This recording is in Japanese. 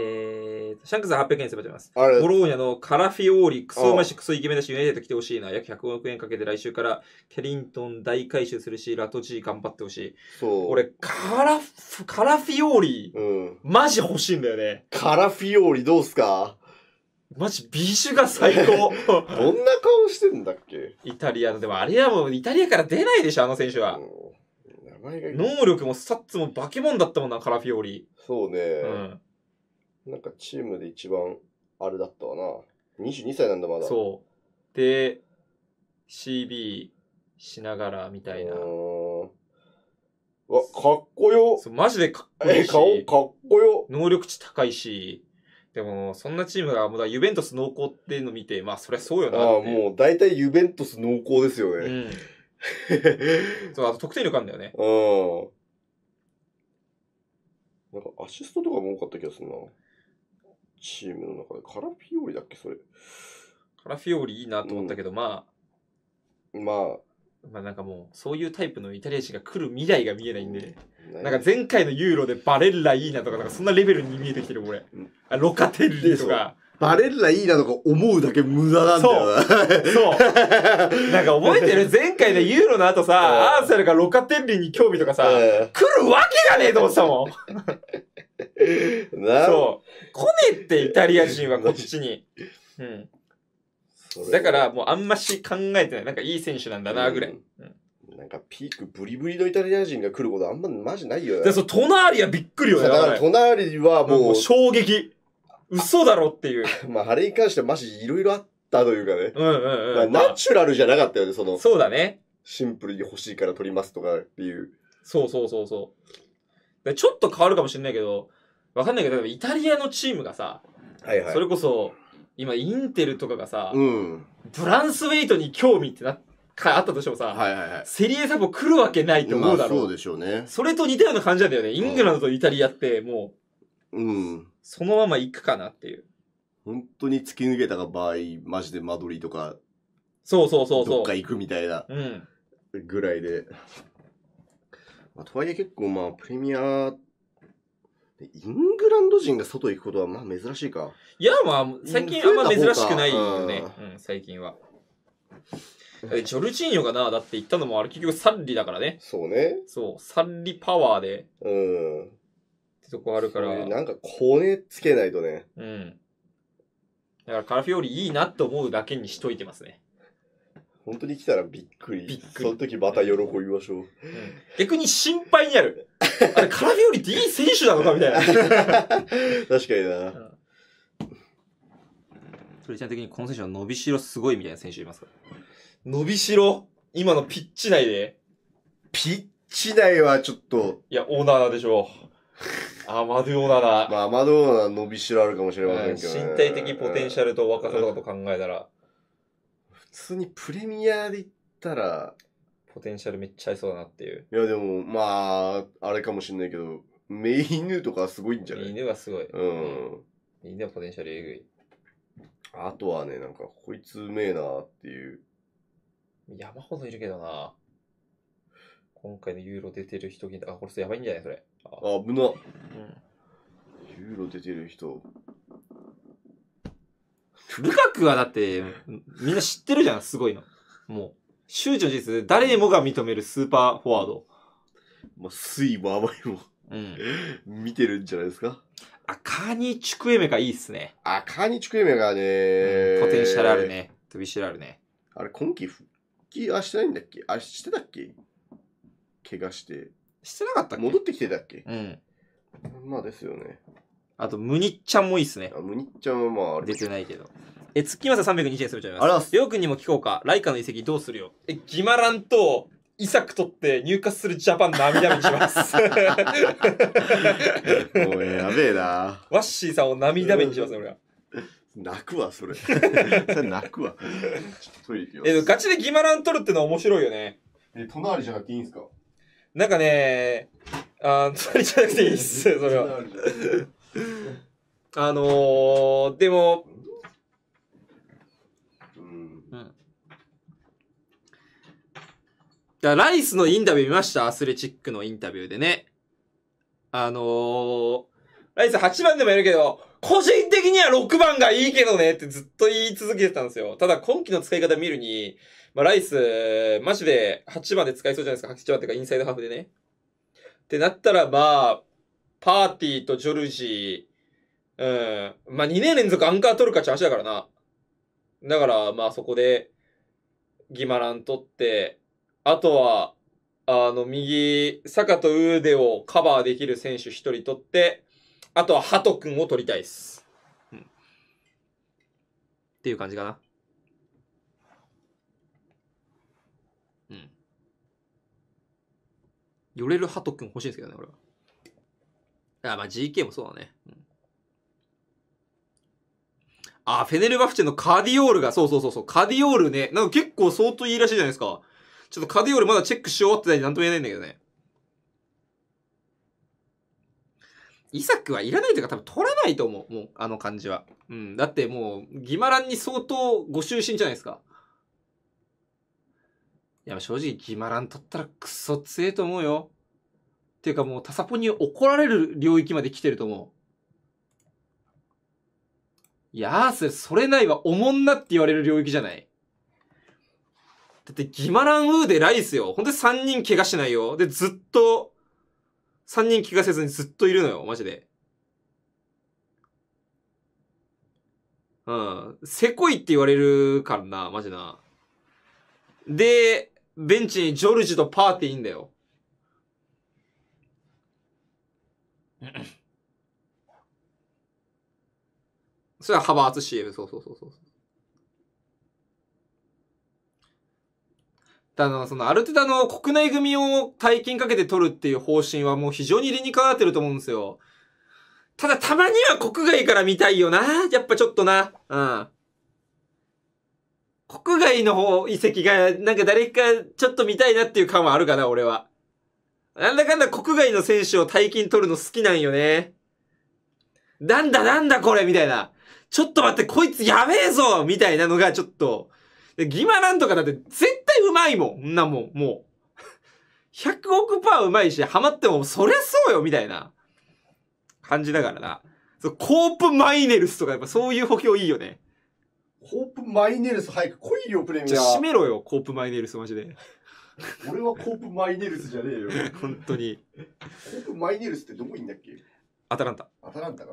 えーシャンクス800円すばてます。ボローニャのカラフィオーリ、クソうまし、クソイケメンだし、ユネイテッド来てほしいな。約100億円かけて来週からケリントン大回収するし、ラトジー頑張ってほしい。そう。俺、カラフ、カラフィオーリ、うん、マジ欲しいんだよね。カラフィオーリどうすかマジ、ビーシュが最高。どんな顔してんだっけイタリアの、でもあれはもうイタリアから出ないでしょ、あの選手は。うん、名前が能力もスタッツも化け物だったもんな、カラフィオーリ。そうね。うん。なんかチームで一番あれだったわな。22歳なんだまだ。そう。で、CB しながらみたいな。うわ、かっこよ。そうマジでかっこいえいし、顔かっこよ。能力値高いし、でも、そんなチームが、まだユベントス濃厚っていうの見て、まあ、そりゃそうよなあー、もう大体ユベントス濃厚ですようね。ん。そう、あと得点力あるんだよね。うん。なんかアシストとかも多かった気がするな。チームの中で、カラフィオリだっけ、それ。カラフィオリいいなと思ったけど、まあ、まあ、まあなんかもう、そういうタイプのイタリア人が来る未来が見えないんで、なんか前回のユーロでバレッラいいなとか、なんかそんなレベルに見えてきてる、俺。あロカテルリとか。バレッラいいなとか思うだけ無駄なんだよな。そう。そう。なんか覚えてる 前回のユーロの後さ、アーセナルがロカテルリに興味とかさ、来るわけがねえと思ってたもん。な そう。コネってイタリア人はこっちに。うん。だからもうあんまし考えてない。なんかいい選手なんだな、ぐらい。うんなんかピークブリブリのイタリア人が来ることあんまマジないよ。で、そう、隣はびっくりよね。だから隣はもう。もう衝撃。嘘だろっていう。まあ、あれに関してマジいろいろあったというかね。うんうんうん。ナチュラルじゃなかったよね、その。そうだね。シンプルに欲しいから取りますとかっていう。そうそうそうそう。ちょっと変わるかもしれないけど、わかんないけど、イタリアのチームがさ、はいはい、それこそ、今、インテルとかがさ、うん、ブランスウェイトに興味ってな、かあったとしてもさ、はいはいはい、セリエサも来るわけないと思うだろう。まあ、そうでしょうね。それと似たような感じなんだよね。イングランドとイタリアって、もう、うん。そのまま行くかなっていう。本当に突き抜けた場合、マジで間取りとか、そうそうそうそう。どっか行くみたいな、うん。ぐらいで。まあ、とはいえ結構まあ、プレミアイングランド人が外行くことはまあ珍しいか。いや、まあ、最近あんま珍しくないよね。うん、最近は。ジョルジーニョがな、だって言ったのもあれ結局サッリだからね。そうね。そう、サッリパワーで。うん。ってとこあるから。なんかコネつけないとね。うん。だからカラフィオリいいなと思うだけにしといてますね。本当に来たらびっくり。びっくりその時また喜びましょう。うん、逆に心配になる。あれ、カラビオリっていい選手なのかみたいな。確かにな。鳥ちゃん的にこの選手は伸びしろすごいみたいな選手いますか伸びしろ今のピッチ内でピッチ内はちょっと。いや、オーナーでしょう。アマドゥオナナ。まあ、アマドゥオナナ伸びしろあるかもしれませんけど、ねうん、身体的ポテンシャルと若さとかと考えたら。通にプレミアで言ったら、ポテンシャルめっちゃ合いそうだなっていう。いや、でも、まあ、あれかもしんないけど、メイヌとかすごいんじゃないメイヌはすごい。うん。メイヌはポテンシャルえぐい。あとはね、なんか、こいつうめえなっていう。山ほどいるけどな。今回のユーロ出てる人、あ、これやばいんじゃないそれ。あ、危な。うん、ユーロ出てる人。ルカクはだって、みんな知ってるじゃん、すごいの。もう、周知の事実、誰もが認めるスーパーフォワード。もう、水も甘いも、うん、見てるんじゃないですか。あ、カーニー・チュクエメがいいっすね。あ、カーニー・チュクエメがね、うん、ポテンシャルあるね。飛び知らあるね。あれ、今季復帰はしてないんだっけあれ、してたっけ怪我して。してなかったっけ戻ってきてたっけうん。まあですよね。あと、ムニッちゃんもいいっすね。むムニッちゃんはまあ、あ出てないけど。え、つきまさ320円するじゃないますあらす。りょうくんにも聞こうか。ライカの遺跡どうするよ。え、ギマランと、イサク取って入荷するジャパン涙目にします。も うやべえな。ワッシーさんを涙目にします、俺は。泣くわ、それ。泣くわ。ちょっとトイレ行きえ、ガチでギマラン取るってのは面白いよね。え、隣じゃなくていいんですかなんかね、あー、隣じゃなくていいっす、それは。あのー、でも、だライスのインタビュー見ましたアスレチックのインタビューでね。あのー、ライス8番でもやるけど、個人的には6番がいいけどねってずっと言い続けてたんですよ。ただ今季の使い方見るに、まあ、ライス、マジで8番で使いそうじゃないですか。8番っていうかインサイドハーフでね。ってなったら、まあ、パーティーとジョルジー、うん。まあ、2年連続アンカー取るかって話だからな。だから、まあ、そこで、ギマラン取って、あとは、あの、右、坂と腕をカバーできる選手一人取って、あとは、ハト君を取りたいです。うん。っていう感じかな。うん。寄れるハト君欲しいんですけどね、俺は。あ、まあ GK もそうだね。うん、あ、フェネルバフチェのカディオールが、そうそうそうそう、カディオールね、なんか結構相当いいらしいじゃないですか。ちょっとカディオールまだチェックし終わってないでなんとも言えないんだけどね。イサクはいらないというか多分取らないと思う。もう、あの感じは。うん。だってもう、ギマランに相当ご就寝じゃないですか。いや、正直ギマラン取ったらクソ強えと思うよ。っていうかもうタサポに怒られる領域まで来てると思う。いやー、それ、それないわ、おもんなって言われる領域じゃない。だって、ギマランウーでライスよ。ほんとに3人怪我しないよ。で、ずっと、3人怪我せずにずっといるのよ、マジで。うん。せこいって言われるからな、マジな。で、ベンチにジョルジュとパーティーいんだよ。それは幅厚 CM、そうそうそうそう。ただ、その、ある程度の国内組を大金かけて取るっていう方針はもう非常に理にかなってると思うんですよ。ただ、たまには国外から見たいよな。やっぱちょっとな。うん。国外の方、遺跡が、なんか誰かちょっと見たいなっていう感はあるかな、俺は。なんだかんだ国外の選手を大金取るの好きなんよね。なんだなんだこれみたいな。ちょっと待って、こいつやべえぞみたいなのがちょっと。で、ギマランとかだって絶対うまいもん。んなもん、もう。100 億パーうまいし、ハマってもそりゃそうよみたいな感じだからな。コープマイネルスとかやっぱそういう補強いいよね。コープマイネルス早く来いよ、プレミア。じゃ閉めろよ、コープマイネルスマジで。俺はコープマイネルスじゃねえよ。本当に。コープマイネルスってどこいんだっけアタランタ。アタランタか。